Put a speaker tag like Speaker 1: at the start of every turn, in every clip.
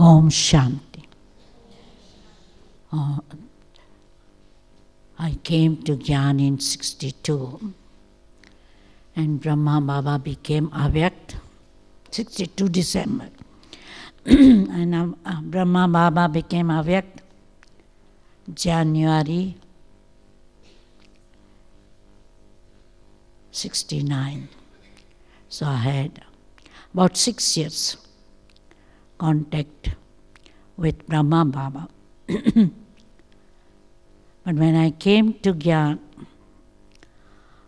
Speaker 1: Om Shanti. Uh, I came to Gyan in 62 and Brahma Baba became avyakt 62 December. and uh, uh, Brahma Baba became avyakt January 69. So I had about six years contact with Brahma Baba. but when I came to Gyan,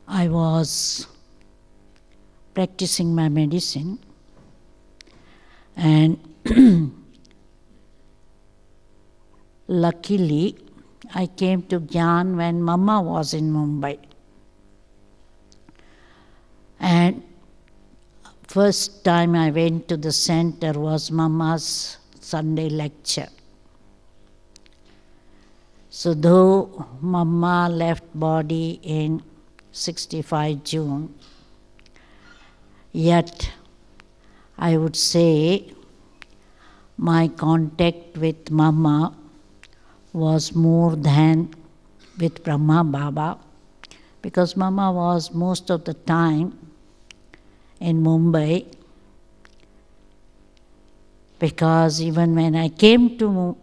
Speaker 1: I was practicing my medicine and luckily I came to Gyan when Mama was in Mumbai. And first time I went to the center was Mama's Sunday lecture. So though Mama left body in 65 June, yet I would say my contact with Mama was more than with Brahma Baba because Mama was most of the time in Mumbai because even when I came to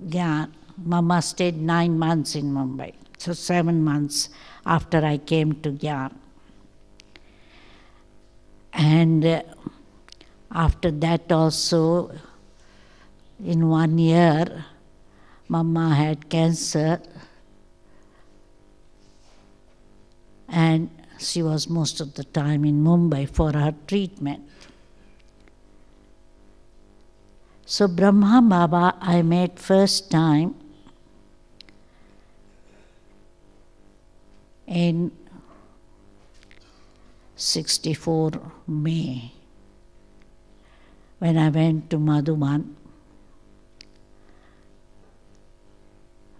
Speaker 1: Gyan, Mama stayed nine months in Mumbai, so seven months after I came to Gyan. And uh, after that also, in one year, Mama had cancer and she was most of the time in Mumbai for her treatment. So Brahma Baba I met first time in 64 May when I went to Madhuban.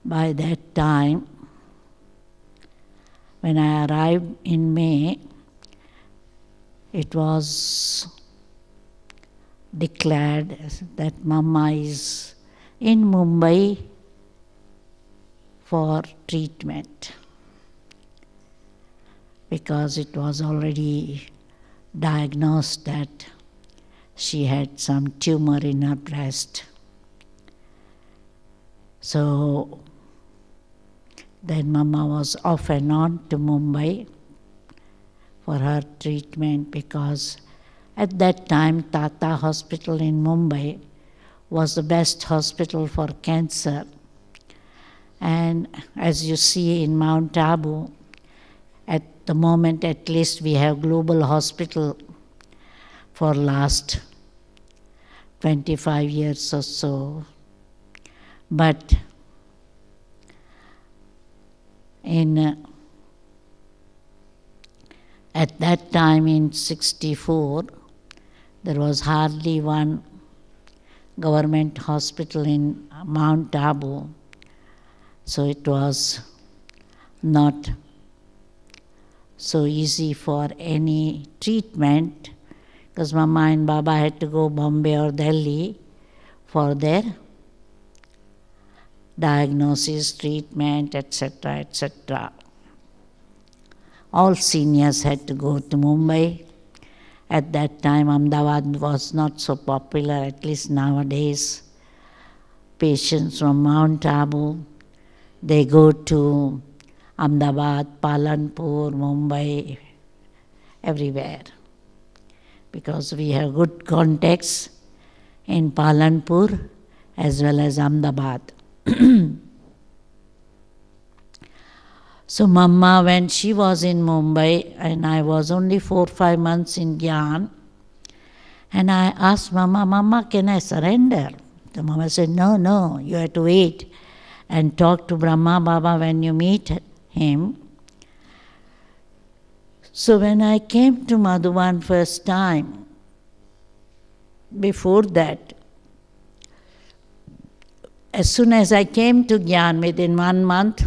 Speaker 1: By that time, when I arrived in May, it was declared that Mama is in Mumbai for treatment because it was already diagnosed that she had some tumor in her breast. So then Mama was off and on to Mumbai for her treatment because at that time, Tata Hospital in Mumbai was the best hospital for cancer. And as you see in Mount Abu, at the moment at least we have global hospital for last 25 years or so. But in uh, at that time in 64, there was hardly one government hospital in Mount Abu, so it was not so easy for any treatment because Mama and Baba had to go Bombay or Delhi for their diagnosis, treatment, etc., etc. All seniors had to go to Mumbai at that time, Ahmedabad was not so popular, at least nowadays. Patients from Mount Abu, they go to Ahmedabad, Palanpur, Mumbai, everywhere. Because we have good contacts in Palanpur as well as Ahmedabad. So Mama, when she was in Mumbai and I was only four five months in Gyan, and I asked Mama, "Mama, can I surrender? The Mama said, No, no, you have to wait and talk to Brahma Baba when you meet him. So when I came to Madhuban first time, before that, as soon as I came to Gyan within one month,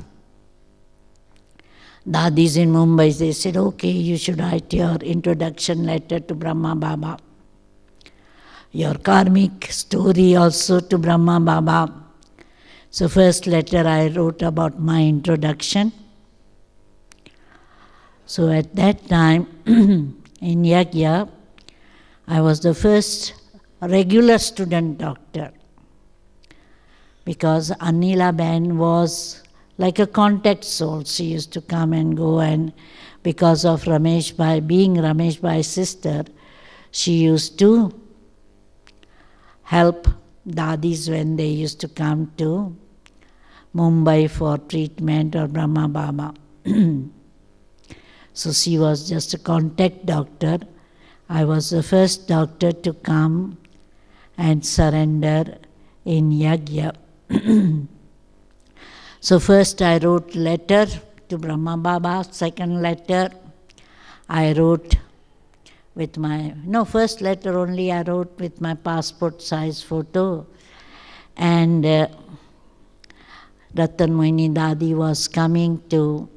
Speaker 1: Dadis in Mumbai, they said, okay, you should write your introduction letter to Brahma Baba. Your karmic story also to Brahma Baba. So first letter I wrote about my introduction. So at that time in Yagya, I was the first regular student doctor because Anila Ben was like a contact soul. She used to come and go, and because of Ramesh Bhai, being Ramesh Bhai's sister, she used to help dadis when they used to come to Mumbai for treatment or Brahma Baba. so she was just a contact doctor. I was the first doctor to come and surrender in Yagya. So first I wrote letter to Brahma Baba, second letter I wrote with my, no, first letter only I wrote with my passport size photo. And uh, Ratan Moini Dadi was coming to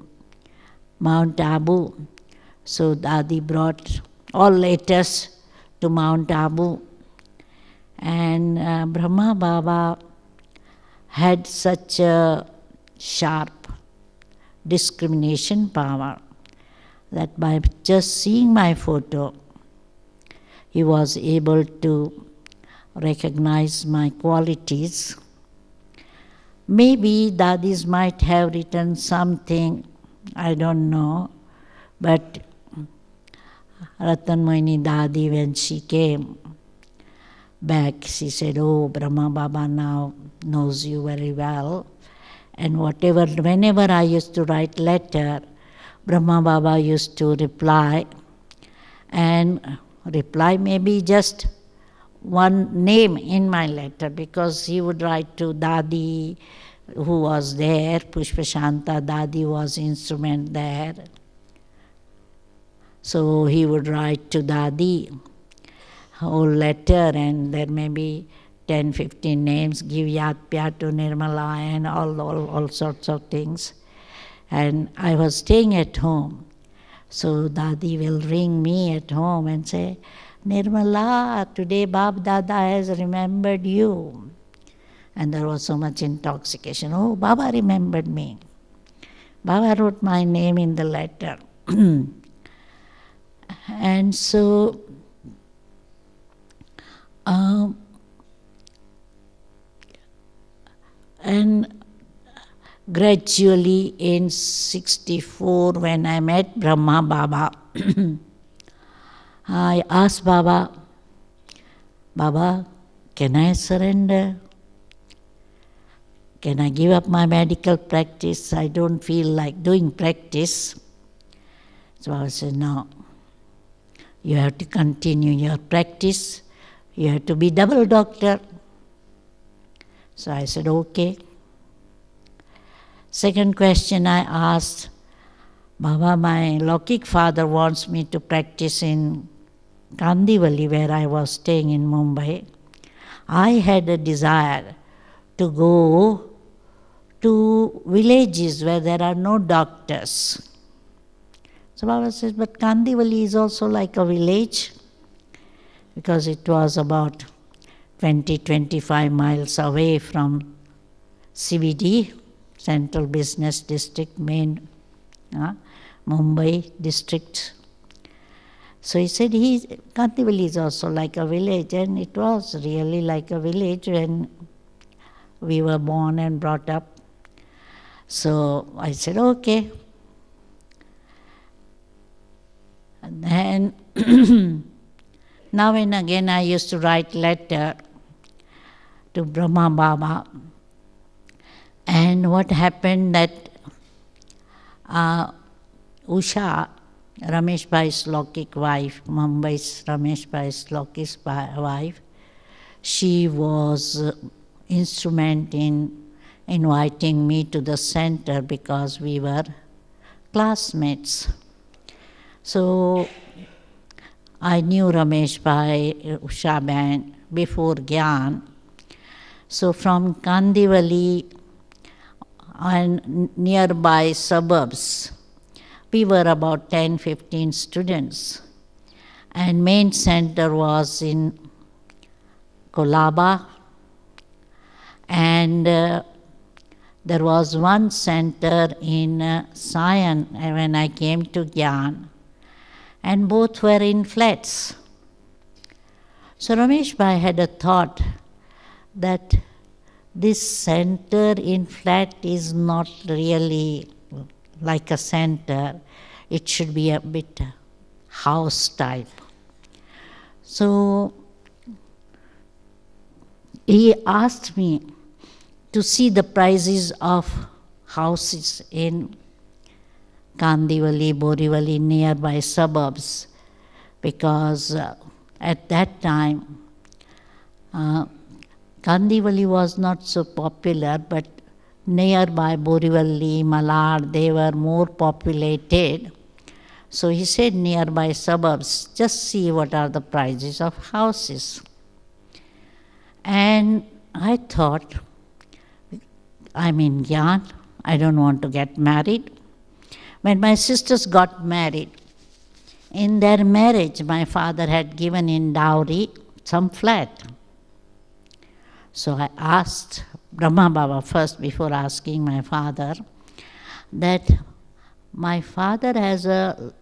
Speaker 1: Mount Abu. So Dadi brought all letters to Mount Abu. And uh, Brahma Baba had such a sharp discrimination power that by just seeing my photo, he was able to recognize my qualities. Maybe daddies might have written something, I don't know, but Ratanmani Dadi, when she came back, she said, Oh, Brahma Baba now knows you very well. And whatever, whenever I used to write letter, Brahma Baba used to reply, and reply maybe just one name in my letter because he would write to Dadi, who was there, Pushpashanta Dadi was instrument there. So he would write to Dadi whole letter and there may be 10, 15 names, give Yad Pyat to Nirmala and all, all, all sorts of things. And I was staying at home. So Dadi will ring me at home and say, Nirmala, today Bab Dada has remembered you. And there was so much intoxication. Oh, Baba remembered me. Baba wrote my name in the letter. and so um, gradually in 64 when I met Brahma Baba. I asked Baba, Baba, can I surrender? Can I give up my medical practice? I don't feel like doing practice. So I said, No. You have to continue your practice. You have to be double doctor. So I said, Okay. Second question I asked, Baba, my Lokik father wants me to practice in Gandhivali, where I was staying in Mumbai. I had a desire to go to villages where there are no doctors. So Baba says, but Gandhivali is also like a village because it was about 20 25 miles away from CBD Central Business District, main uh, Mumbai district. So he said he Kantivali is also like a village, and it was really like a village when we were born and brought up. So I said, okay. And then now and again I used to write letter to Brahma Baba and what happened that uh, Usha, Ramesh Bhai's Lokik wife, Mumbai's Ramesh Bhai's Lokik's wife, she was uh, instrument in inviting me to the center because we were classmates. So I knew Ramesh Bhai Usha before Gyan. So from Kandivali, and nearby suburbs. We were about 10, 15 students. And main center was in Kolaba. And uh, there was one center in uh, Sion when I came to Gyan. And both were in flats. So Ramesh Bhai had a thought that this center in flat is not really like a center. It should be a bit house type. So he asked me to see the prices of houses in Kandivali, Borivali, nearby suburbs, because uh, at that time uh, Kandivali was not so popular, but nearby Borivalli, Malad, they were more populated. So he said nearby suburbs, just see what are the prices of houses. And I thought, I'm in Gyan, I don't want to get married. When my sisters got married, in their marriage my father had given in dowry some flat. So I asked Brahma Baba first before asking my father that my father has a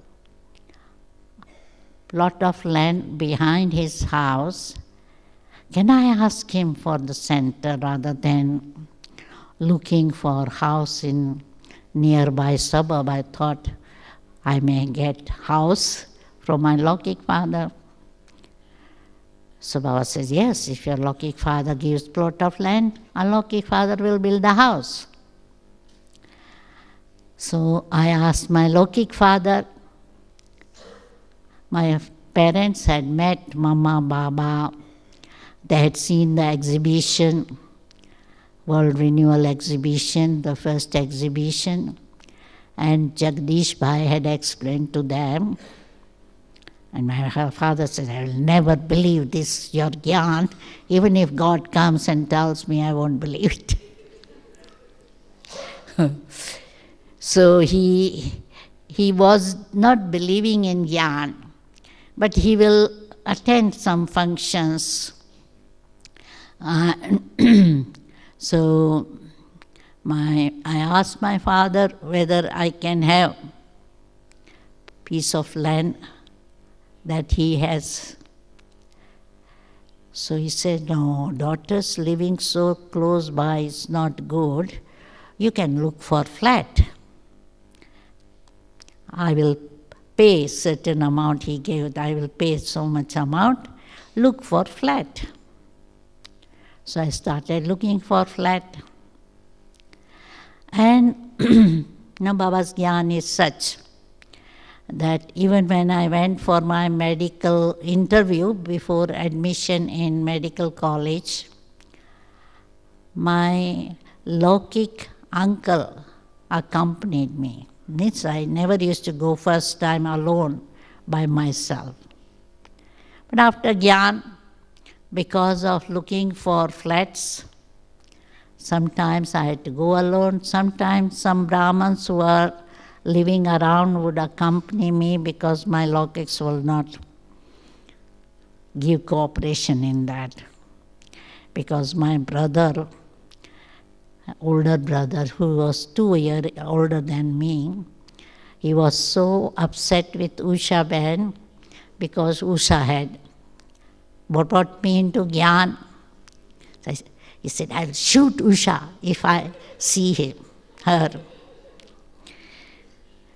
Speaker 1: lot of land behind his house. Can I ask him for the center rather than looking for house in nearby suburb? I thought I may get house from my logic father. So Baba says, yes, if your lucky father gives plot of land, Alokic father will build a house. So I asked my lucky father, my parents had met Mama, Baba, they had seen the exhibition, World Renewal Exhibition, the first exhibition, and Jagdish Bhai had explained to them and my father said, I will never believe this, your yarn. Even if God comes and tells me, I won't believe it. so he, he was not believing in yarn, but he will attend some functions. Uh, so my, I asked my father whether I can have piece of land that he has. So he said, No, daughters living so close by is not good. You can look for flat. I will pay certain amount he gave, I will pay so much amount. Look for flat. So I started looking for flat. And now Baba's gyan is such that even when I went for my medical interview before admission in medical college, my Lokik uncle accompanied me. Means I never used to go first time alone by myself. But after Gyan, because of looking for flats, sometimes I had to go alone, sometimes some Brahmins were living around would accompany me because my logics will not give cooperation in that. Because my brother, older brother, who was two years older than me, he was so upset with Usha Ben because Usha had brought me into Gyan. So he said, I'll shoot Usha if I see him, her.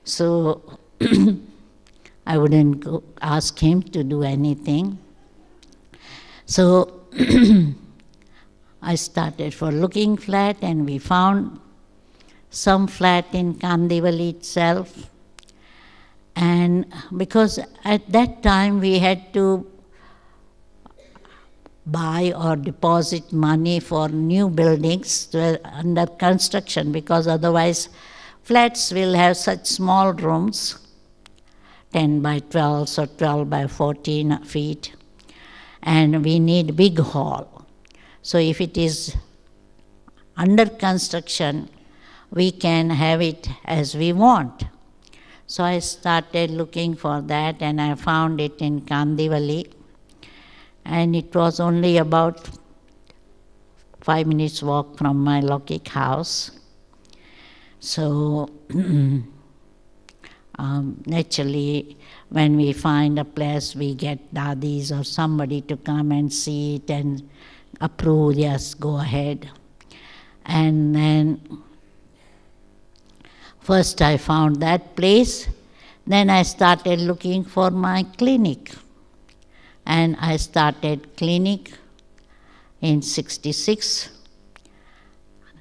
Speaker 1: So I wouldn't go, ask him to do anything. So I started for looking flat and we found some flat in Kandivali itself. And because at that time we had to buy or deposit money for new buildings under construction because otherwise Flats will have such small rooms, 10 by 12, so 12 by 14 feet, and we need big hall. So if it is under construction, we can have it as we want. So I started looking for that and I found it in Kandivali. And it was only about five minutes walk from my Lokik house. So um, naturally, when we find a place, we get dadis or somebody to come and see it and approve, yes, go ahead. And then first I found that place, then I started looking for my clinic. And I started clinic in 66.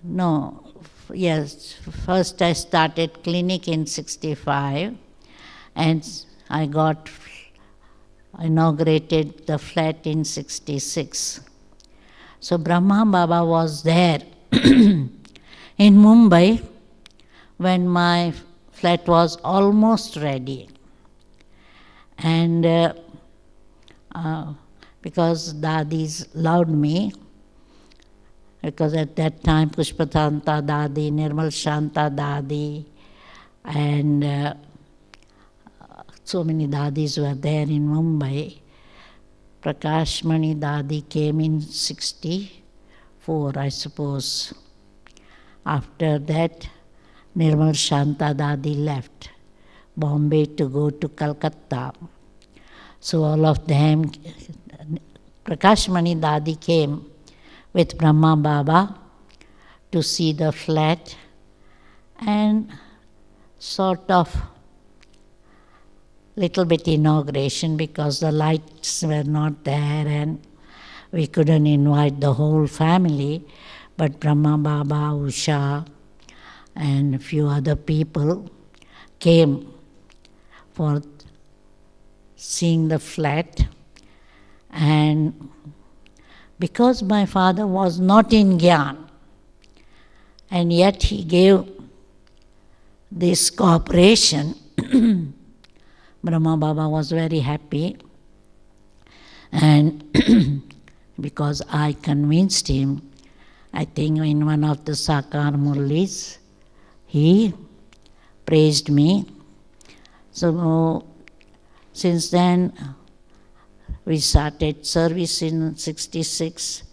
Speaker 1: No, yes, first I started clinic in 65 and I got inaugurated the flat in 66. So Brahma Baba was there in Mumbai when my flat was almost ready. And uh, uh, because dadis loved me, because at that time Pushpatanta Dadi, Nirmal Shanta Dadi, and uh, so many dadis were there in Mumbai. Prakashmani Dadi came in 64, I suppose. After that, Nirmal Shanta Dadi left Bombay to go to Calcutta. So all of them, Prakashmani Dadi came with Brahma Baba to see the flat and sort of little bit inauguration because the lights were not there and we couldn't invite the whole family but Brahma Baba, Usha and a few other people came for seeing the flat and because my father was not in Gyan, and yet he gave this cooperation. Brahma Baba was very happy, and because I convinced him, I think in one of the Sakar Murlis, he praised me. So since then, we started service in 66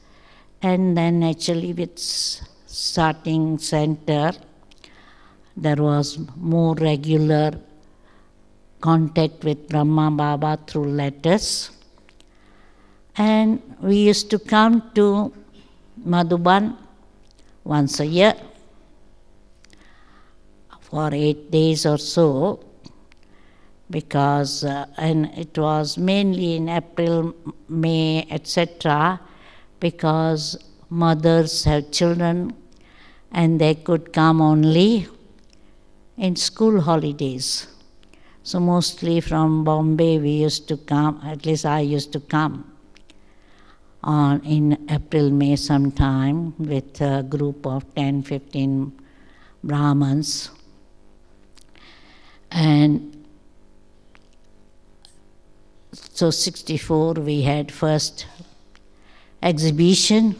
Speaker 1: and then actually with starting center there was more regular contact with Brahma Baba through letters and we used to come to Madhuban once a year for eight days or so because uh, and it was mainly in April, May, etc., because mothers have children and they could come only in school holidays. So mostly from Bombay we used to come, at least I used to come on in April, May sometime with a group of 10, 15 Brahmins. And so 64 we had first exhibition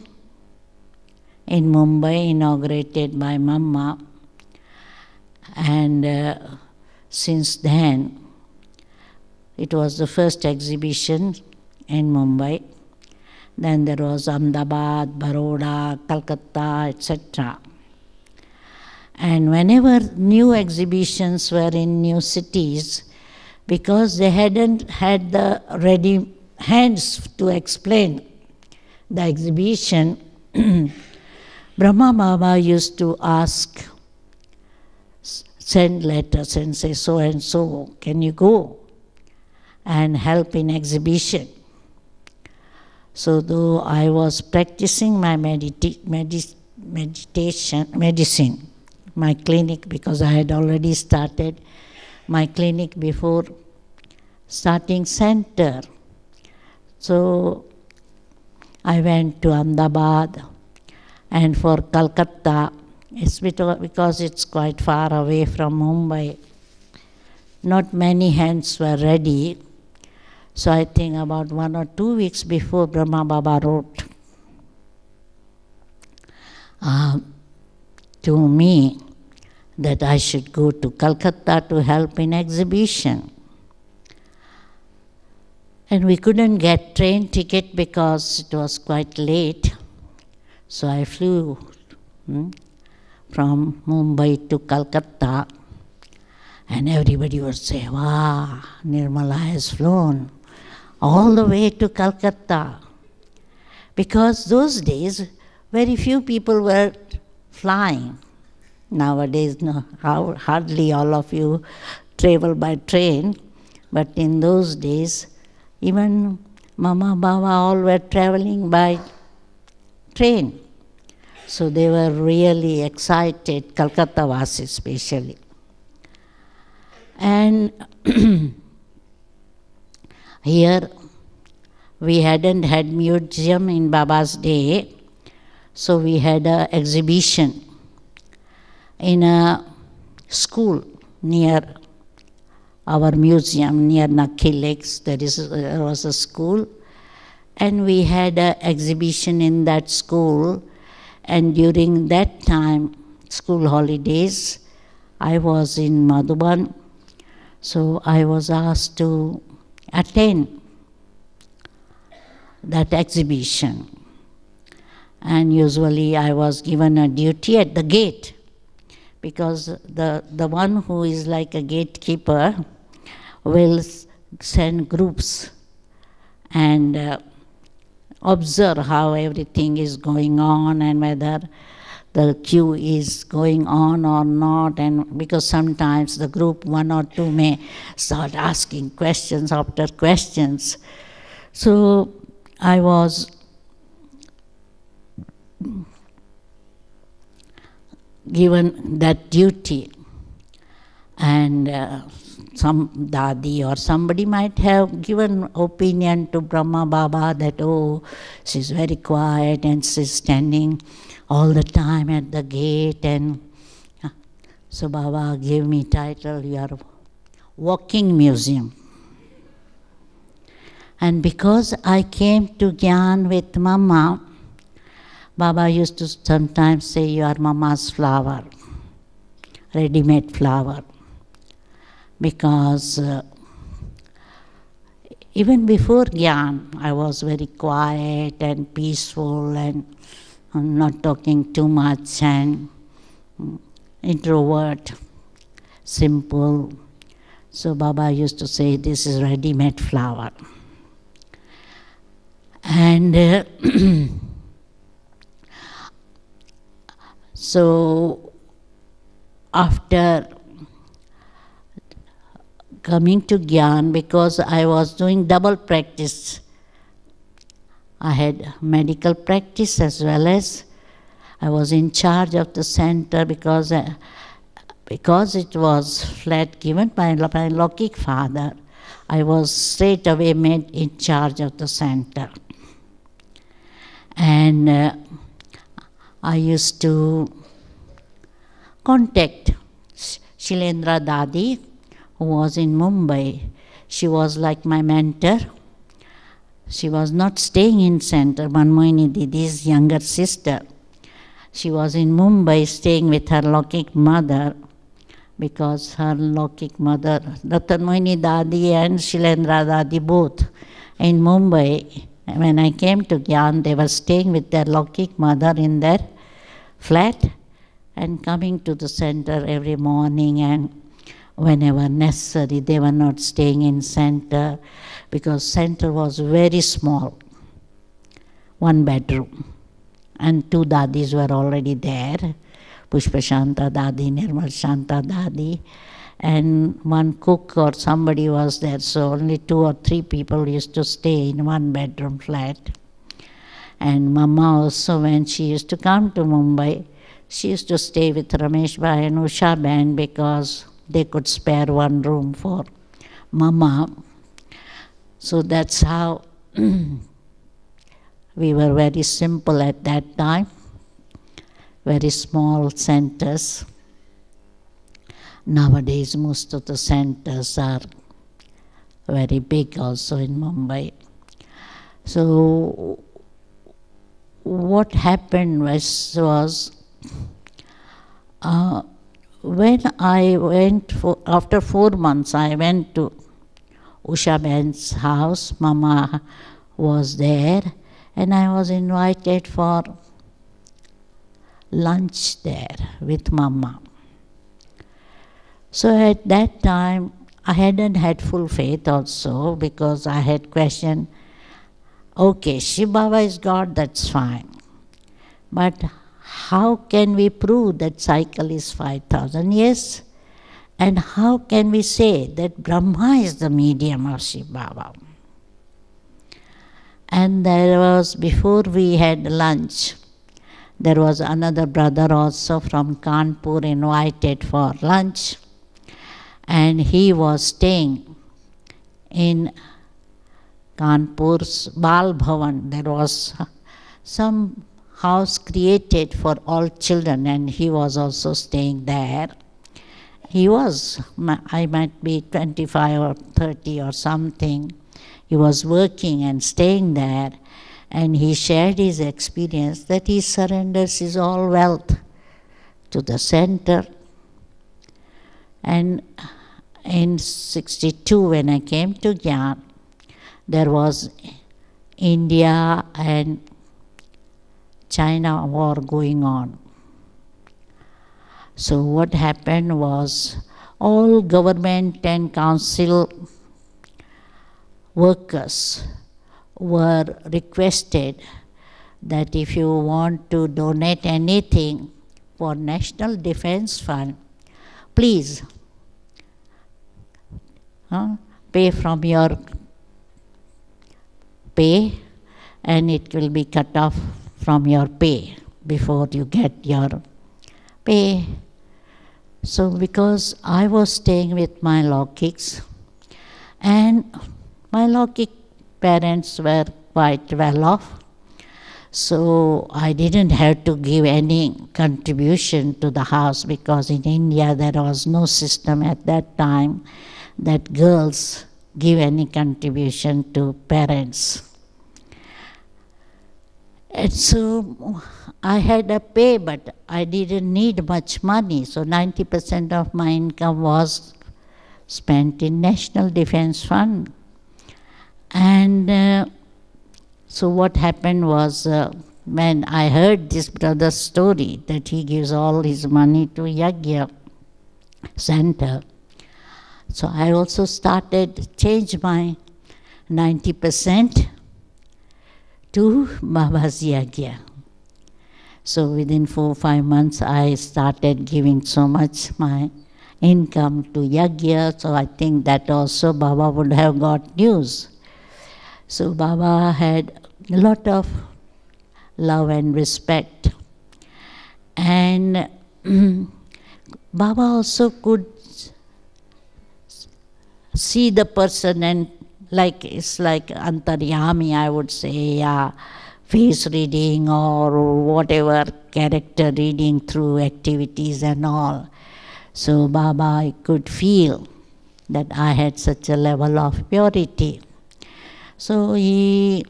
Speaker 1: in Mumbai inaugurated by Mamma and uh, since then it was the first exhibition in Mumbai. Then there was Ahmedabad, Baroda, Calcutta, etc. And whenever new exhibitions were in new cities, because they hadn't had the ready hands to explain the exhibition. Brahma Mama used to ask, send letters and say, so and so, can you go and help in exhibition? So though I was practicing my medita meditation, medicine, my clinic, because I had already started my clinic before starting center. So I went to Ahmedabad and for Calcutta, it's because it's quite far away from Mumbai. Not many hands were ready. So I think about one or two weeks before Brahma Baba wrote uh, to me that I should go to Calcutta to help in exhibition. And we couldn't get train ticket because it was quite late. So I flew hmm, from Mumbai to Calcutta. And everybody would say, wow, Nirmala has flown all the way to Calcutta. Because those days, very few people were flying. Nowadays, no, how, hardly all of you travel by train, but in those days, even Mama, Baba, all were traveling by train. So they were really excited, Calcutta was especially. And here we hadn't had museum in Baba's day, so we had an exhibition in a school near our museum, near Naki Lakes. There, is, there was a school. And we had an exhibition in that school. And during that time, school holidays, I was in Madhuban. So I was asked to attend that exhibition. And usually I was given a duty at the gate because the, the one who is like a gatekeeper will send groups and uh, observe how everything is going on and whether the queue is going on or not and because sometimes the group one or two may start asking questions after questions so i was given that duty. And uh, some dadi or somebody might have given opinion to Brahma Baba that, oh, she's very quiet and she's standing all the time at the gate. And uh, so Baba gave me title, you are walking museum. And because I came to Gyan with Mama, Baba used to sometimes say, You are mama's flower, ready made flower. Because uh, even before Gyan, I was very quiet and peaceful and not talking too much and mm, introvert, simple. So Baba used to say, This is ready made flower. And uh, So after coming to Gyan, because I was doing double practice, I had medical practice as well as I was in charge of the center because I, uh, because it was flat given by my Lokic father, I was straight away made in charge of the center. And uh, I used to contact Shilendra Dadi, who was in Mumbai. She was like my mentor. She was not staying in center, Manmohini Didi's younger sister. She was in Mumbai staying with her Lokik mother because her Lokik mother, Rattanmohini Dadi and Shilendra Dadi both in Mumbai. When I came to Gyan, they were staying with their Lokik mother in their flat and coming to the center every morning and whenever necessary. They were not staying in center because center was very small, one bedroom. And two dadis were already there, Pushpa Shanta Dadi, Nirmal Shanta Dadi, and one cook or somebody was there, so only two or three people used to stay in one bedroom flat. And Mama also, when she used to come to Mumbai, she used to stay with Ramesh Bhai and Usha Band because they could spare one room for Mama. So that's how we were very simple at that time, very small centers. Nowadays, most of the centers are very big also in Mumbai. So what happened was, was uh, when I went for, after four months, I went to Usha Ben's house. Mama was there, and I was invited for lunch there with Mama. So at that time, I hadn't had full faith also because I had questioned okay, Shiv Baba is God, that's fine. But how can we prove that cycle is 5,000 years? And how can we say that Brahma is the medium of Shiv Baba? And there was, before we had lunch, there was another brother also from Kanpur invited for lunch. And he was staying in Kanpur's Bal Bhavan, there was some house created for all children and he was also staying there. He was, I might be 25 or 30 or something. He was working and staying there and he shared his experience that he surrenders his all wealth to the center. And in 62 when I came to Gyan, there was India and China war going on. So what happened was all government and council workers were requested that if you want to donate anything for National Defense Fund, please huh, pay from your pay and it will be cut off from your pay before you get your pay. So because I was staying with my logics, and my law parents were quite well off. So I didn't have to give any contribution to the house because in India there was no system at that time that girls give any contribution to parents. And so I had a pay, but I didn't need much money. So 90% of my income was spent in National Defense Fund. And uh, so what happened was uh, when I heard this brother's story that he gives all his money to Yagya Center, so I also started, change my 90% to Baba's Yagya. So within four or five months, I started giving so much my income to Yagya. So I think that also Baba would have got news. So Baba had a lot of love and respect. And Baba also could see the person and like it's like antaryami, I would say, yeah, face reading or whatever character reading through activities and all. So Baba, I could feel that I had such a level of purity. So he,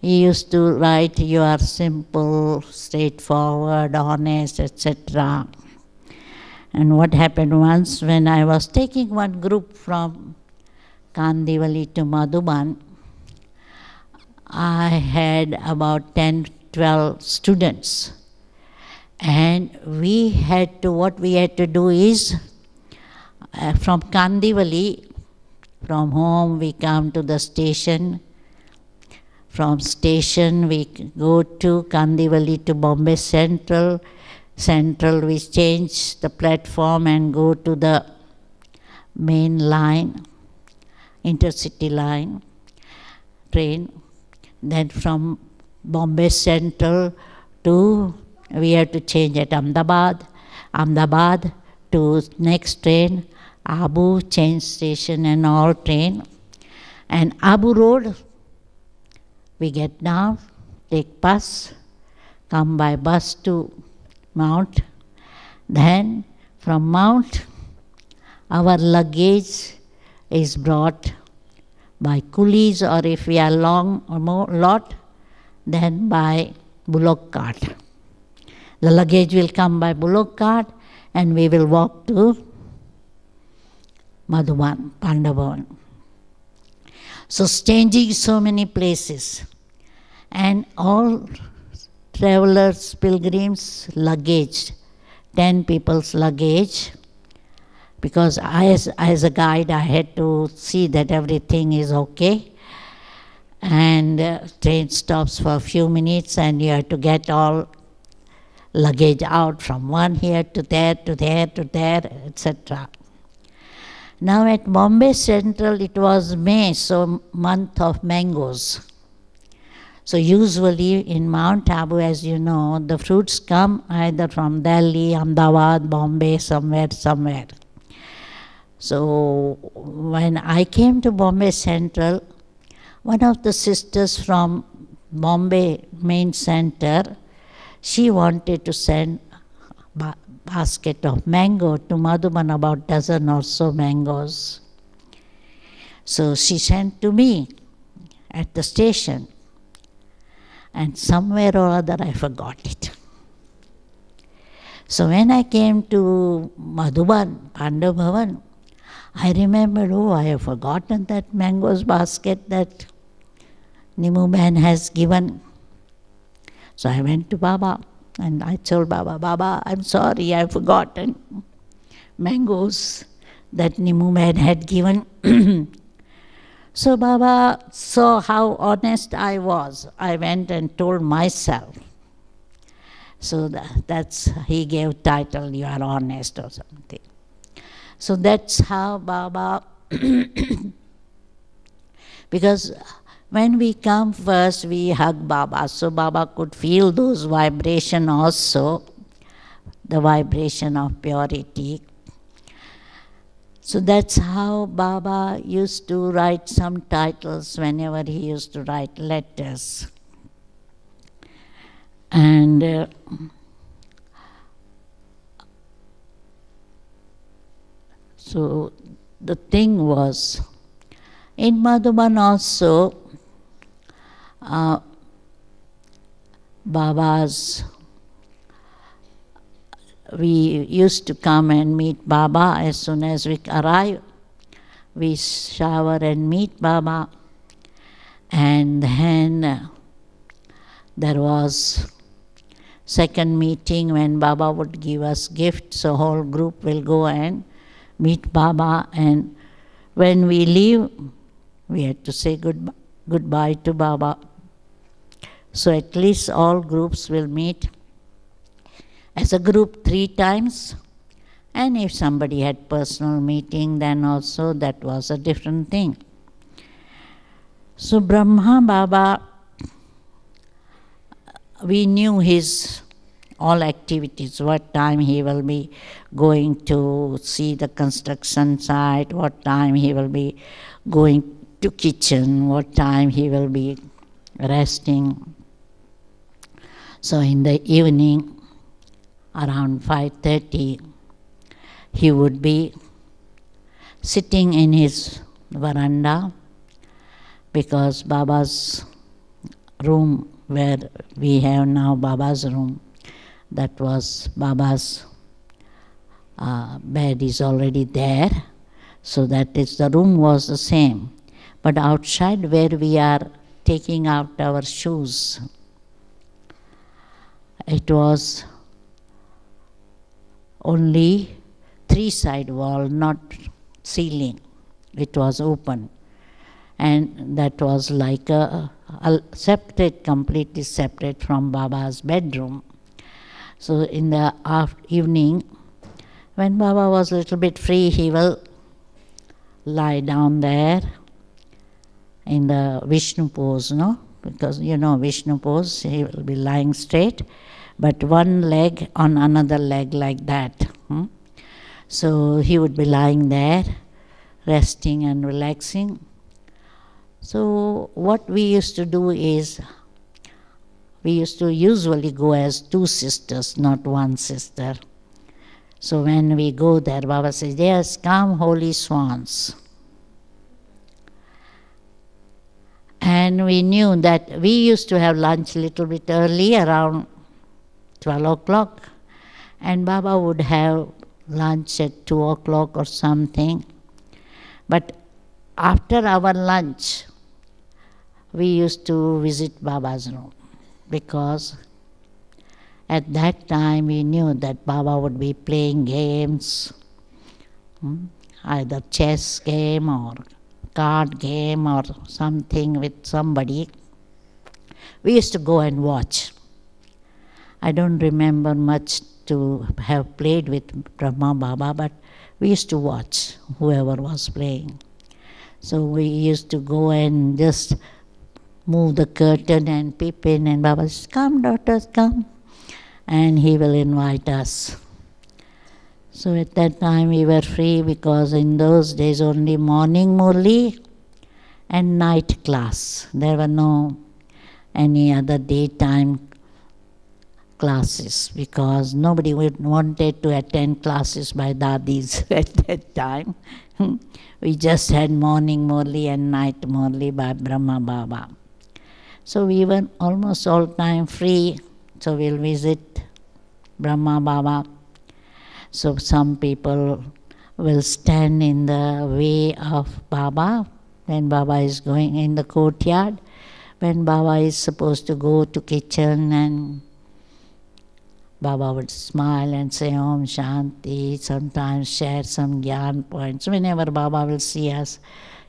Speaker 1: he used to write, you are simple, straightforward, honest, etc. And what happened once when I was taking one group from Kandivali to Madhuban, I had about 10, 12 students. And we had to, what we had to do is, uh, from Kandivali, from home we come to the station, from station we go to Kandivali to Bombay Central, Central, we change the platform and go to the main line, intercity line train. Then from Bombay Central to, we have to change at Ahmedabad, Ahmedabad to next train, Abu change station and all train. And Abu Road, we get down, take bus, come by bus to mount. Then from mount our luggage is brought by coolies or if we are long or more lot then by bullock cart. The luggage will come by bullock cart and we will walk to Madhuban, Pandavavan. So changing so many places and all travelers, pilgrims' luggage, 10 people's luggage, because I, as, as a guide, I had to see that everything is okay. And uh, train stops for a few minutes, and you have to get all luggage out from one here to there to there to there, etc. Now at Bombay Central, it was May, so month of mangoes. So usually in Mount Abu, as you know, the fruits come either from Delhi, Ahmedabad, Bombay, somewhere, somewhere. So when I came to Bombay Central, one of the sisters from Bombay main center, she wanted to send basket of mango to Madhuban, about dozen or so mangoes. So she sent to me at the station and somewhere or other I forgot it. So when I came to Madhuban, Pandavavan, I remembered, oh, I have forgotten that mangoes basket that Nimu man has given. So I went to Baba and I told Baba, Baba, I'm sorry, I've forgotten mangoes that Nimu man had given. So Baba saw how honest I was. I went and told myself. So that, that's, he gave title, you are honest or something. So that's how Baba, because when we come first, we hug Baba. So Baba could feel those vibration also, the vibration of purity. So that's how Baba used to write some titles whenever he used to write letters. And uh, so the thing was, in Madhuban also, uh, Baba's we used to come and meet Baba as soon as we arrive. We shower and meet Baba. And then uh, there was second meeting when Baba would give us gifts. So whole group will go and meet Baba. And when we leave, we had to say good, goodbye to Baba. So at least all groups will meet as a group three times. And if somebody had personal meeting, then also that was a different thing. So Brahma Baba, we knew his all activities, what time he will be going to see the construction site, what time he will be going to kitchen, what time he will be resting. So in the evening, around 5.30, he would be sitting in his veranda because Baba's room where we have now Baba's room, that was Baba's uh, bed is already there. So that is the room was the same. But outside where we are taking out our shoes, it was only three side wall, not ceiling. It was open. And that was like a, a separate, completely separate from Baba's bedroom. So in the evening, when Baba was a little bit free, he will lie down there in the Vishnu pose, no? Because you know Vishnu pose, he will be lying straight but one leg on another leg like that. Hmm? So he would be lying there, resting and relaxing. So what we used to do is, we used to usually go as two sisters, not one sister. So when we go there, Baba says, Yes, come, holy swans. And we knew that we used to have lunch a little bit early, around 12 o'clock and Baba would have lunch at 2 o'clock or something. But after our lunch, we used to visit Baba's room because at that time we knew that Baba would be playing games, hmm, either chess game or card game or something with somebody. We used to go and watch. I don't remember much to have played with Brahma Baba, but we used to watch whoever was playing. So we used to go and just move the curtain and peep in, and Baba says, Come, daughters, come. And he will invite us. So at that time we were free because in those days only morning murli and night class. There were no any other daytime classes because nobody wanted to attend classes by dadis at that time. Hmm. we just had morning morli and night morli by Brahma Baba. So we were almost all time free, so we'll visit Brahma Baba. So some people will stand in the way of Baba when Baba is going in the courtyard, when Baba is supposed to go to kitchen and Baba would smile and say Om Shanti, sometimes share some gyan points. Whenever Baba will see us,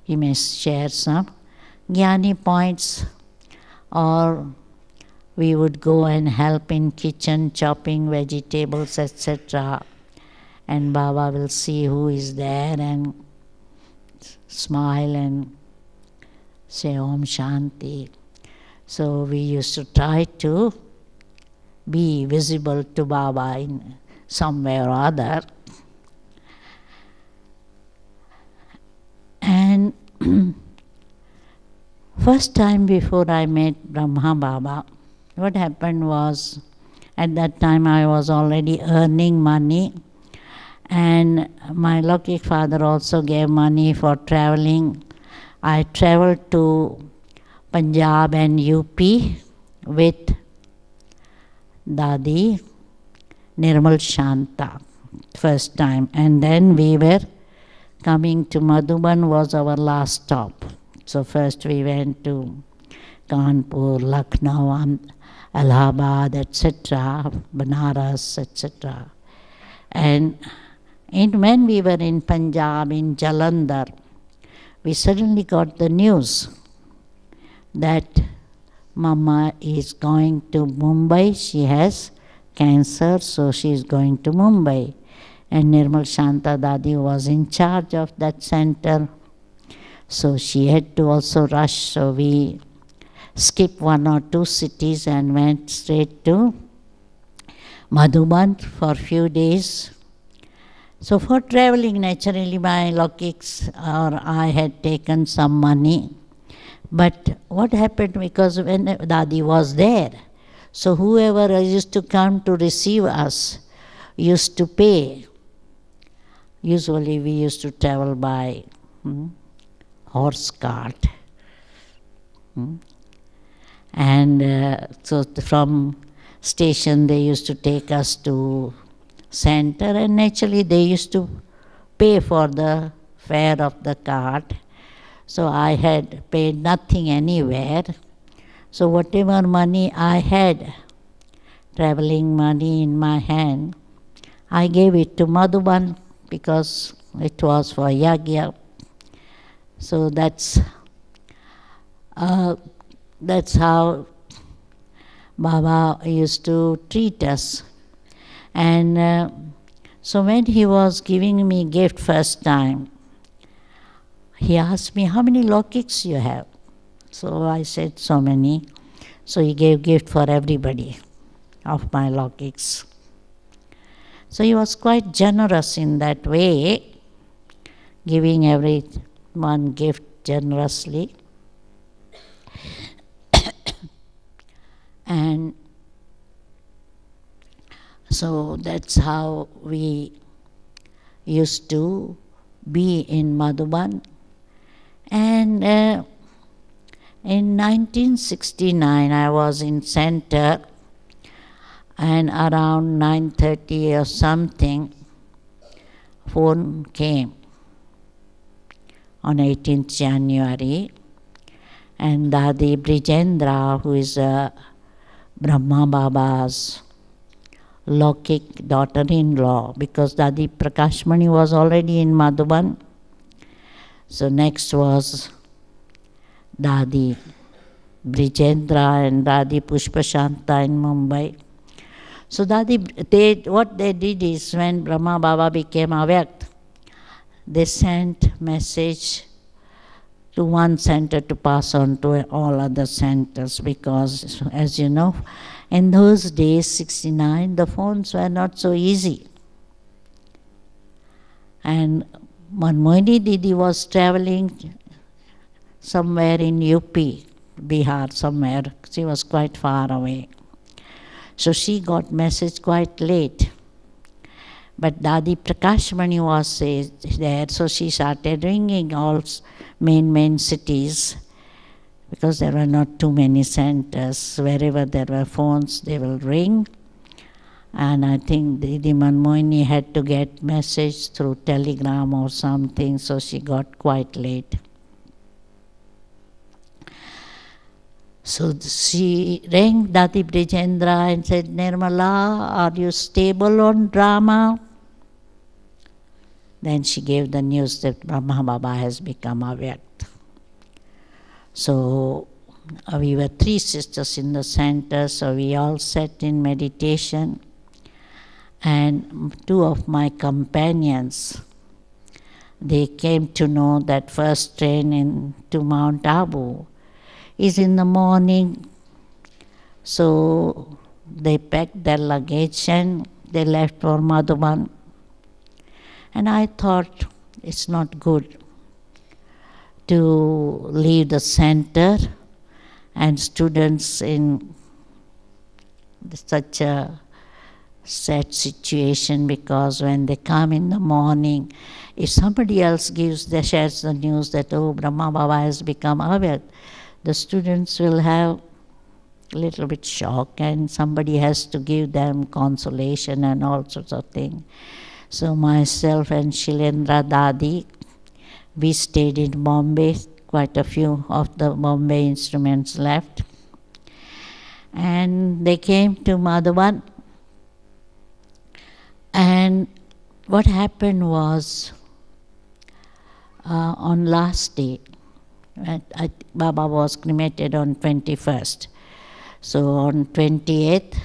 Speaker 1: he may share some gyani points or we would go and help in kitchen chopping vegetables etc and baba will see who is there and smile and say om shanti so we used to try to be visible to Baba in some way or other. And first time before I met Brahma Baba, what happened was at that time I was already earning money and my lucky father also gave money for traveling. I traveled to Punjab and UP with Dadi Nirmal Shanta first time and then we were coming to Madhuban was our last stop. So first we went to Kanpur, Lucknow, Allahabad, etc., Banaras, etc. And in, when we were in Punjab, in Jalandhar, we suddenly got the news that Mama is going to Mumbai. She has cancer, so she is going to Mumbai. And Nirmal Shanta Dadi was in charge of that center. So she had to also rush, so we skipped one or two cities and went straight to Madhuban for a few days. So for traveling, naturally, my lockics or I had taken some money but what happened because when Dadi was there, so whoever used to come to receive us used to pay. Usually we used to travel by hmm, horse cart. Hmm. And uh, so from station they used to take us to center and naturally they used to pay for the fare of the cart so I had paid nothing anywhere. So whatever money I had, traveling money in my hand, I gave it to Madhuban because it was for Yagya. So that's uh, that's how Baba used to treat us. And uh, so when he was giving me gift first time, he asked me, how many lokiks you have? So I said, so many. So he gave gift for everybody of my lokiks. So he was quite generous in that way, giving everyone gift generously. and so that's how we used to be in Madhuban and uh, in 1969, I was in center, and around 9:30 or something, phone came on 18th January, and Dadi Brijendra, who is a Brahma Baba's Lokik daughter-in-law, because Dadi Prakashmani was already in Madhuban so next was Dadi Brijendra and Dadi Pushpashanta in Mumbai. So Dadi, they, what they did is when Brahma Baba became avyakt, they sent message to one center to pass on to all other centers because, as you know, in those days, 69, the phones were not so easy. And Manmohini Didi was traveling somewhere in UP, Bihar, somewhere. She was quite far away. So she got message quite late. But Dadi Prakashmani was there, so she started ringing all main, main cities because there were not too many centers. Wherever there were phones, they will ring. And I think Didi Manmoini had to get message through telegram or something, so she got quite late. So she rang Dati Brijendra and said, Nirmala, are you stable on drama? Then she gave the news that Brahma Baba has become avyakt. So uh, we were three sisters in the center, so we all sat in meditation and two of my companions they came to know that first train in, to Mount Abu is in the morning. So they packed their luggage and they left for Madhuban. And I thought it's not good to leave the center and students in such a sad situation because when they come in the morning, if somebody else gives the shares the news that oh Brahma Baba has become aware, the students will have a little bit shock and somebody has to give them consolation and all sorts of things. So myself and Shilendra Dadi, we stayed in Bombay, quite a few of the Bombay instruments left. And they came to Madhavan and what happened was uh, on last day, I, Baba was cremated on 21st. So on 28th,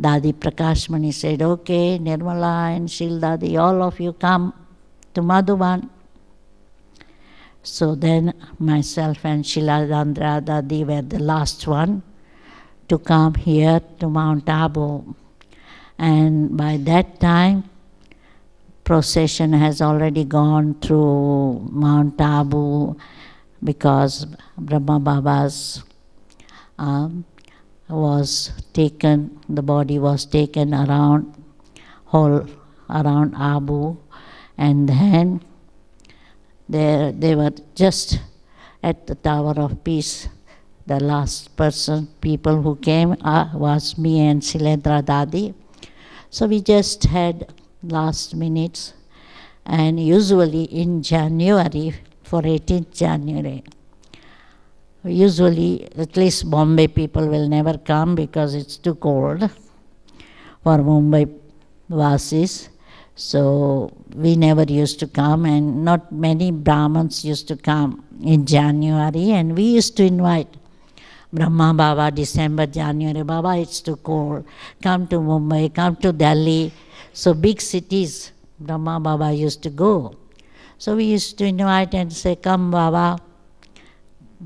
Speaker 1: Dadi Prakashmani said, okay, Nirmala and Shil Dadi, all of you come to Madhuban. So then myself and Shila Dandra Dadi were the last one to come here to Mount Abu and by that time, procession has already gone through Mount Abu because Brahma Baba's um, was taken, the body was taken around whole around Abu, and then there they were just at the Tower of Peace. The last person, people who came uh, was me and Silendra Dadi. So we just had last minutes and usually in January, for 18th January, usually at least Bombay people will never come because it's too cold for Mumbai Vasis. So we never used to come and not many Brahmins used to come in January and we used to invite Brahma Baba, December, January, Baba, it's too cold. Come to Mumbai, come to Delhi. So big cities, Brahma Baba used to go. So we used to invite and say, come Baba,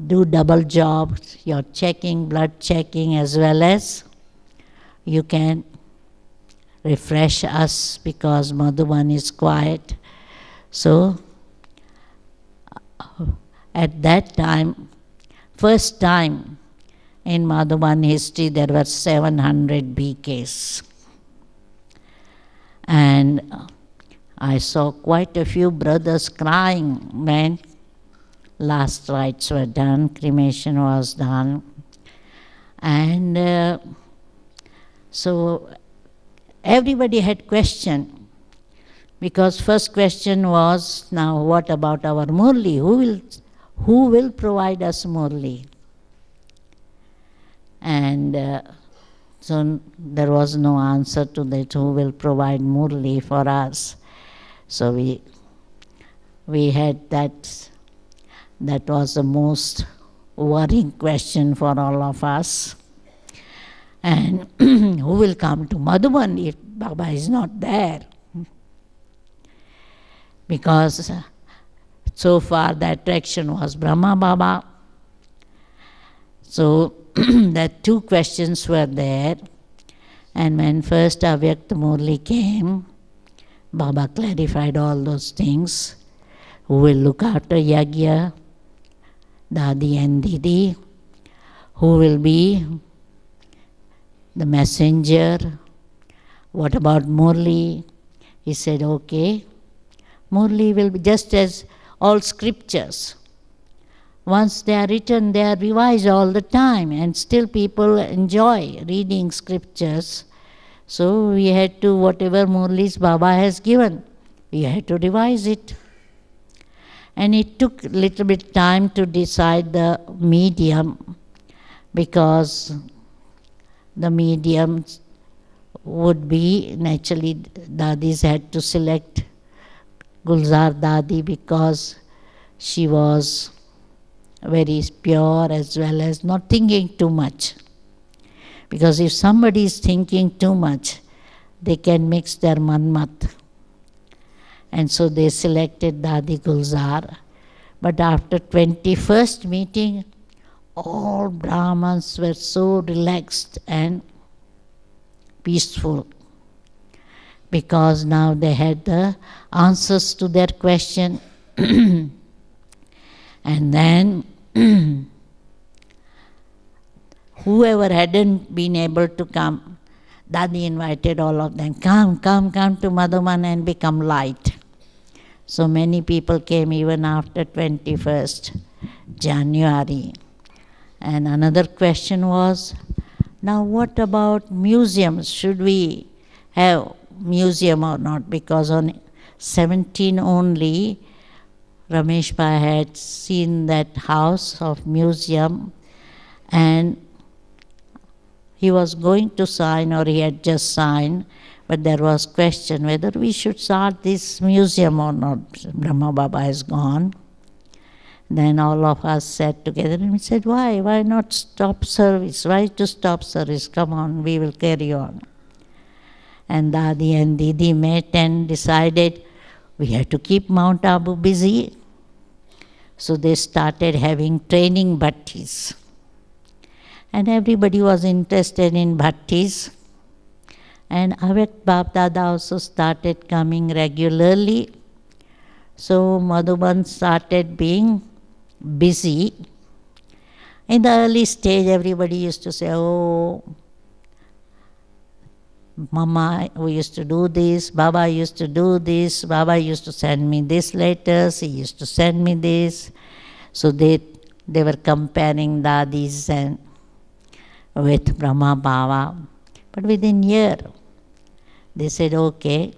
Speaker 1: do double jobs. You're checking, blood checking, as well as you can refresh us because Madhuban is quiet. So uh, at that time, first time in Madhavan history, there were 700 BKs. And I saw quite a few brothers crying when last rites were done, cremation was done. And uh, so everybody had question because first question was now what about our Murli? Who will who will provide us Murli? and uh, so there was no answer to that who will provide Murli for us. So we we had that that was the most worrying question for all of us. And who will come to Madhuban if Baba is not there? Because uh, so far the attraction was Brahma Baba. So the two questions were there. And when first Avyakta Murli came, Baba clarified all those things. Who will look after Yagya, Dadi and Didi? Who will be the messenger? What about Murli? He said, okay. Murli will be just as all scriptures once they are written, they are revised all the time, and still people enjoy reading scriptures. So we had to, whatever Murlis Baba has given, we had to revise it. And it took little bit time to decide the medium because the medium would be, naturally Dadis had to select Gulzar Dadi because she was very pure as well as not thinking too much. Because if somebody is thinking too much, they can mix their manmat. And so they selected Dadi Gulzar. But after 21st meeting, all Brahmans were so relaxed and peaceful because now they had the answers to their question. And then whoever hadn't been able to come, Dadi invited all of them, come, come, come to Madhuman and become light. So many people came even after 21st January. And another question was, now what about museums? Should we have museum or not? Because on 17 only, Ramesh Bhai had seen that house of museum and he was going to sign or he had just signed but there was question whether we should start this museum or not. Brahma Baba is gone. Then all of us sat together and we said, why? Why not stop service? Why to stop service? Come on, we will carry on. And Dadi and Didi met and decided we had to keep Mount Abu busy. So they started having training bhattis. And everybody was interested in bhattis. And Avek Bab Dada also started coming regularly. So Madhuban started being busy. In the early stage, everybody used to say, oh, Mama, we used to do this, Baba used to do this, Baba used to send me these letters, he used to send me this. So they, they were comparing dadis and with Brahma Baba. But within year, they said, okay,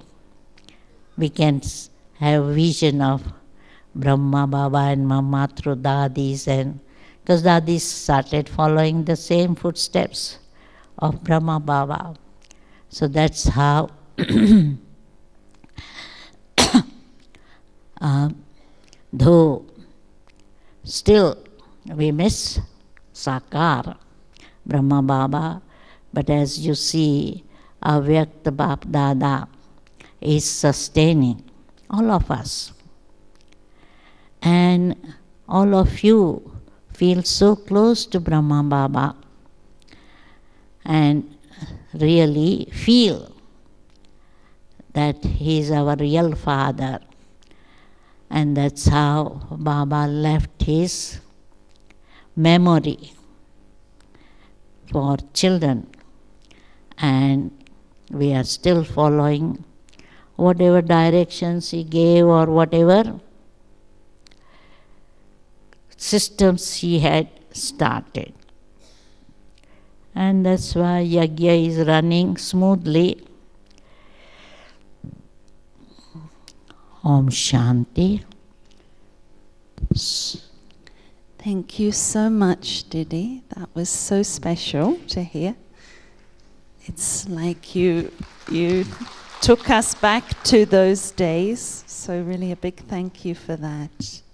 Speaker 1: we can have vision of Brahma Baba and Mama through dadis and because dadis started following the same footsteps of Brahma Baba. So that's how uh, though still we miss Sakar, Brahma Baba, but as you see, Avyakta Bab Dada is sustaining all of us. And all of you feel so close to Brahma Baba. And really feel that He is our real Father. And that's how Baba left his memory for children. And we are still following whatever directions he gave or whatever systems he had started and that's why Yagya is running smoothly. Om Shanti. Thank you so much, Didi. That was so special to hear. It's like you you took us back to those days. So really a big thank you for that.